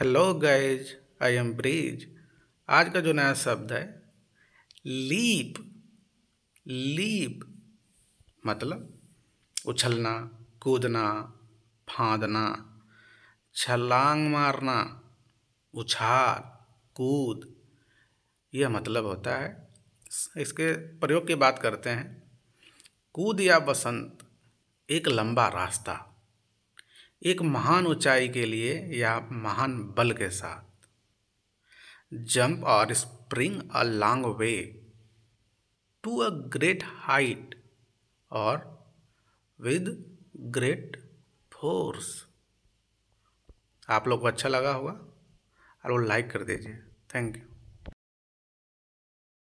hello guys I am Brij आज का जो नया शब्द है लीप लीप मतलब उछलना कूदना फाँदना छलांग मारना उछाल कूद यह मतलब होता है इसके प्रयोग की बात करते हैं कूद या बसंत एक लंबा रास्ता एक महान ऊंचाई के लिए या महान बल के साथ जंप और spring a long way to a great height और विद ग्रेट फोर्स आप लोग को अच्छा लगा होगा और वो लाइक कर दीजिए थैंक यू